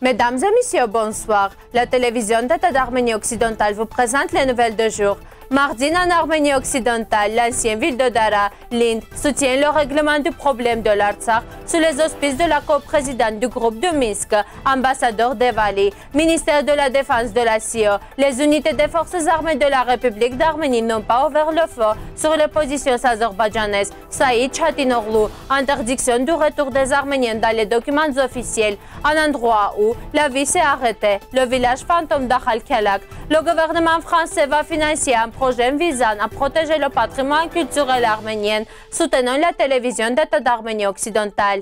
Mesdames et messieurs, bonsoir. La télévision d'État d'Arménie occidentale vous présente les nouvelles de jour. Mardi, en Arménie occidentale, l'ancienne ville de Dara, l'Inde, soutient le règlement du problème de l'Artsakh sous les auspices de la coprésidente du groupe de Minsk, ambassadeur Devali, ministère de la Défense de la CIO. Les unités des forces armées de la République d'Arménie n'ont pas ouvert le feu sur les positions azerbaïdjanaises. Saïd Chatinoglu, interdiction du retour des Arméniens dans les documents officiels, un endroit où la vie s'est arrêtée, le village fantôme d'Akhalkalak. Le gouvernement français va financer un projet visant à protéger le patrimoine culturel arménien, soutenant la télévision d'État d'Arménie occidentale.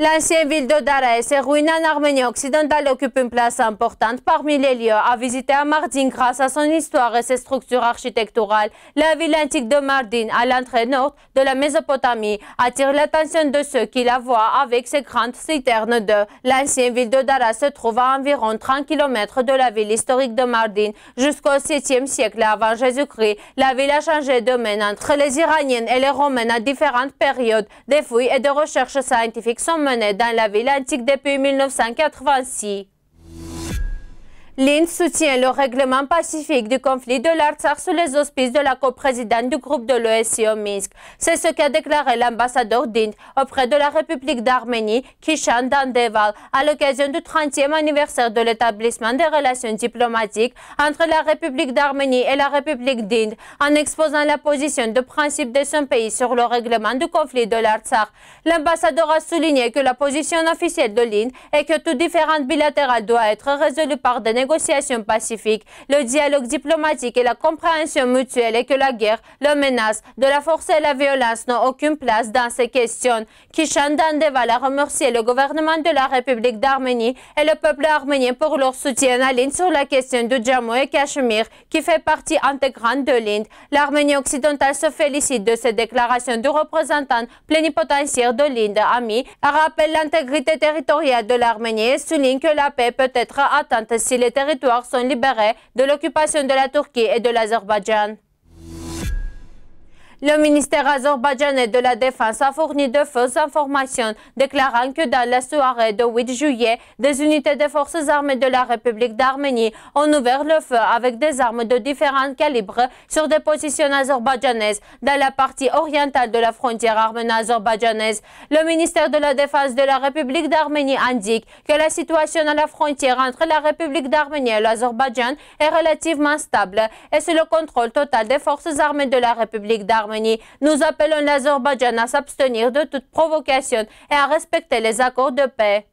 L'ancienne ville de et ses ruines en Arménie occidentale occupe une place importante parmi les lieux à visiter à Mardin grâce à son histoire et ses structures architecturales. La ville antique de Mardin, à l'entrée nord de la Mésopotamie, attire l'attention de ceux qui la voient avec ses grandes citernes de. L'ancienne ville de se trouve à environ 30 km de la ville historique de Mardin. Jusqu'au 7e siècle avant Jésus-Christ, la ville a changé de domaine entre les Iraniens et les Romains à différentes périodes. Des fouilles et des recherches scientifiques sont dans la ville antique depuis 1986. L'Inde soutient le règlement pacifique du conflit de l'Artsakh sous les auspices de la coprésidente du groupe de l'OSCE Minsk. C'est ce qu'a déclaré l'ambassadeur d'Inde auprès de la République d'Arménie, Kishan Dandeval, à l'occasion du 30e anniversaire de l'établissement des relations diplomatiques entre la République d'Arménie et la République d'Inde, en exposant la position de principe de son pays sur le règlement du conflit de l'Artsakh. L'ambassadeur a souligné que la position officielle de l'Inde est que tout différent bilatéral doit être résolu par des négociations pacifiques, le dialogue diplomatique et la compréhension mutuelle et que la guerre, la menace de la force et la violence n'ont aucune place dans ces questions. Kishan Dandeval a remercié le gouvernement de la République d'Arménie et le peuple arménien pour leur soutien à l'Inde sur la question du Jammu et Cachemire qui fait partie intégrante de l'Inde. L'Arménie occidentale se félicite de cette déclaration du représentant plénipotentiaire de l'Inde, Ami, rappelle l'intégrité territoriale de l'Arménie et souligne que la paix peut être atteinte s'il est territoires sont libérés de l'occupation de la Turquie et de l'Azerbaïdjan. Le ministère azerbaïdjanais de la Défense a fourni de fausses informations, déclarant que dans la soirée de 8 juillet, des unités des forces armées de la République d'Arménie ont ouvert le feu avec des armes de différents calibres sur des positions azerbaïdjanaises dans la partie orientale de la frontière arméno-azerbaïdjanaise. Le ministère de la Défense de la République d'Arménie indique que la situation à la frontière entre la République d'Arménie et l'Azerbaïdjan est relativement stable et sous le contrôle total des forces armées de la République d'Arménie nous appelons l'Azerbaïdjan à s'abstenir de toute provocation et à respecter les accords de paix.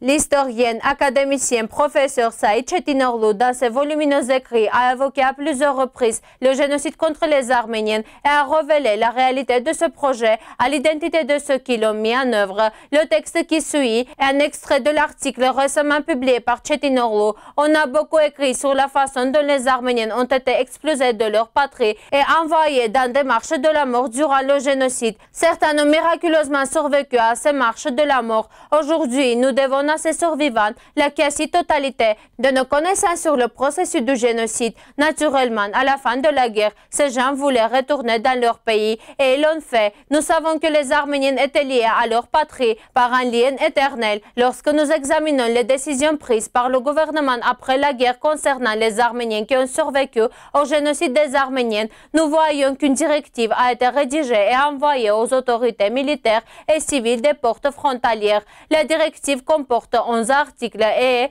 L'historienne, académicienne, professeur Saïd Chetinorlou, dans ses volumineux écrits, a évoqué à plusieurs reprises le génocide contre les Arméniens et a révélé la réalité de ce projet à l'identité de ceux qui l'ont mis en œuvre. Le texte qui suit est un extrait de l'article récemment publié par Chetinorlou. On a beaucoup écrit sur la façon dont les Arméniennes ont été expulsés de leur patrie et envoyées dans des marches de la mort durant le génocide. Certains ont miraculeusement survécu à ces marches de la mort. Aujourd'hui, nous devons menace survivante, la quasi-totalité de nos connaissances sur le processus du génocide. Naturellement, à la fin de la guerre, ces gens voulaient retourner dans leur pays et ils l'ont fait. Nous savons que les Arméniens étaient liés à leur patrie par un lien éternel. Lorsque nous examinons les décisions prises par le gouvernement après la guerre concernant les Arméniens qui ont survécu au génocide des Arméniens, nous voyons qu'une directive a été rédigée et envoyée aux autorités militaires et civiles des portes frontalières. La directive comporte 11 articles et est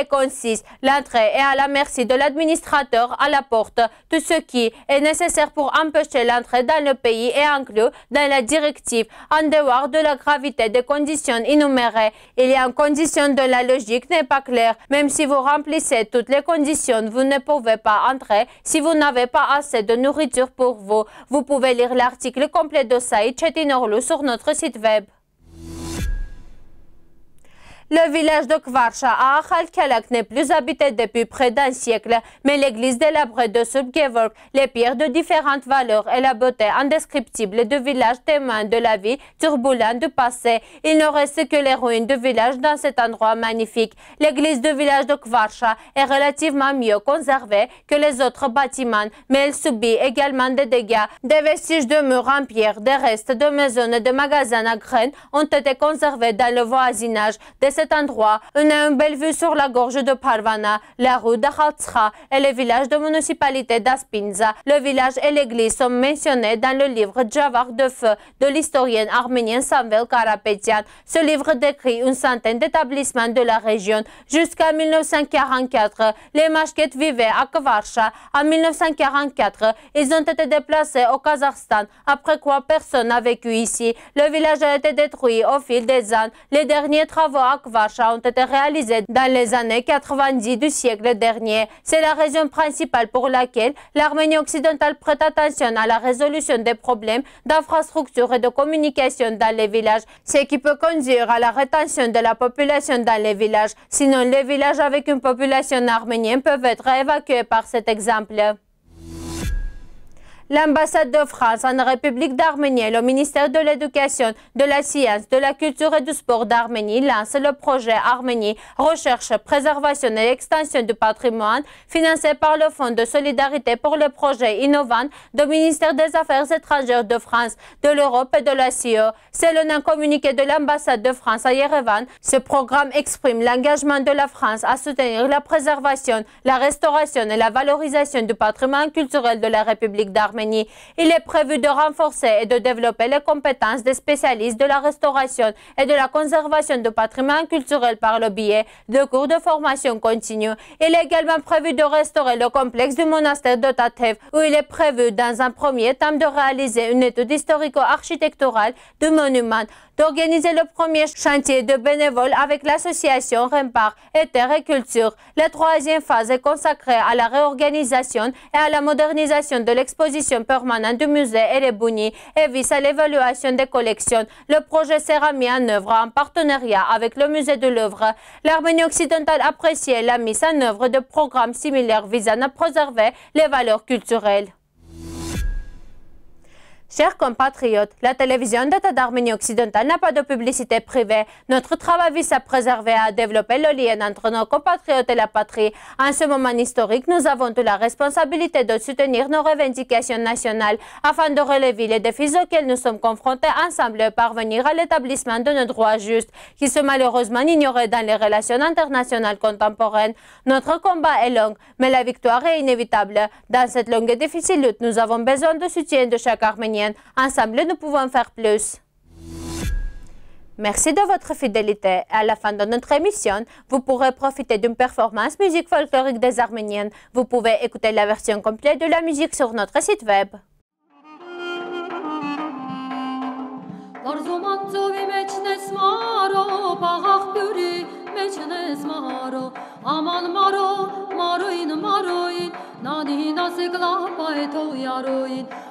et concise. L'entrée est à la merci de l'administrateur à la porte. Tout ce qui est nécessaire pour empêcher l'entrée dans le pays est inclus dans la directive en dehors de la gravité des conditions énumérées. Il y a une condition de la logique n'est pas claire. Même si vous remplissez toutes les conditions, vous ne pouvez pas entrer si vous n'avez pas assez de nourriture pour vous. Vous pouvez lire l'article complet de Saïd Chetinorlu sur notre site web. Le village de Kvarsha à Akhal-Kalak n'est plus habité depuis près d'un siècle, mais l'église délabrée de Subgevork, les pierres de différentes valeurs et la beauté indescriptible du village témoignent de la vie turbulente du passé. Il ne reste que les ruines du village dans cet endroit magnifique. L'église du village de Kvarcha est relativement mieux conservée que les autres bâtiments, mais elle subit également des dégâts. Des vestiges de murs en pierre, des restes de maisons et de magasins à graines ont été conservés dans le voisinage des cet endroit. On a une belle vue sur la gorge de Parvana, la rue Khatsha et le village de municipalité d'Aspinza. Le village et l'église sont mentionnés dans le livre Javar de feu de l'historienne arménienne Samvel Karapetian. Ce livre décrit une centaine d'établissements de la région jusqu'à 1944. Les Mashkets vivaient à Kvarsha. En 1944, ils ont été déplacés au Kazakhstan, après quoi personne n'a vécu ici. Le village a été détruit au fil des ans. Les derniers travaux vaches ont été réalisés dans les années 90 du siècle dernier. C'est la raison principale pour laquelle l'Arménie occidentale prête attention à la résolution des problèmes d'infrastructures et de communication dans les villages, ce qui peut conduire à la rétention de la population dans les villages. Sinon, les villages avec une population arménienne peuvent être évacués par cet exemple l'ambassade de France en République d'Arménie et le ministère de l'Éducation, de la Science, de la Culture et du Sport d'Arménie lancent le projet Arménie Recherche, Préservation et Extension du patrimoine financé par le Fonds de solidarité pour le projet innovant du ministère des Affaires étrangères de France, de l'Europe et de la CIO. E Selon un communiqué de l'ambassade de France à Yerevan. Ce programme exprime l'engagement de la France à soutenir la préservation, la restauration et la valorisation du patrimoine culturel de la République d'Arménie il est prévu de renforcer et de développer les compétences des spécialistes de la restauration et de la conservation du patrimoine culturel par le biais de cours de formation continue. Il est également prévu de restaurer le complexe du monastère de Tatev, où il est prévu dans un premier temps de réaliser une étude historico-architecturale du monument d'organiser le premier chantier de bénévoles avec l'association Rempart et Terre et Culture. La troisième phase est consacrée à la réorganisation et à la modernisation de l'exposition permanente du musée Bounis et vise à l'évaluation des collections. Le projet sera mis en œuvre en partenariat avec le musée de l'œuvre. L'Arménie occidentale apprécie la mise en œuvre de programmes similaires visant à préserver les valeurs culturelles. Chers compatriotes, la télévision d'État d'Arménie occidentale n'a pas de publicité privée. Notre travail vise à préserver et à développer le lien entre nos compatriotes et la patrie. En ce moment historique, nous avons toute la responsabilité de soutenir nos revendications nationales afin de relever les défis auxquels nous sommes confrontés ensemble et parvenir à l'établissement de nos droits justes, qui sont malheureusement ignorés dans les relations internationales contemporaines. Notre combat est long, mais la victoire est inévitable. Dans cette longue et difficile lutte, nous avons besoin de soutien de chaque Arménien Ensemble, nous pouvons faire plus. Merci de votre fidélité. À la fin de notre émission, vous pourrez profiter d'une performance musique folklorique des Arméniennes. Vous pouvez écouter la version complète de la musique sur notre site web.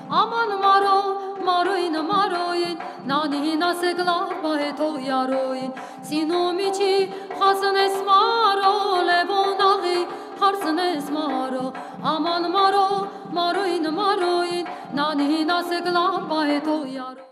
Aman maro, maroin maroin, nani naseklar baheto yaroin. Sinomiçi hasnes maro, levonagi harsnes maro. Aman maro, maroin maroin, nani naseklar baheto yaroin.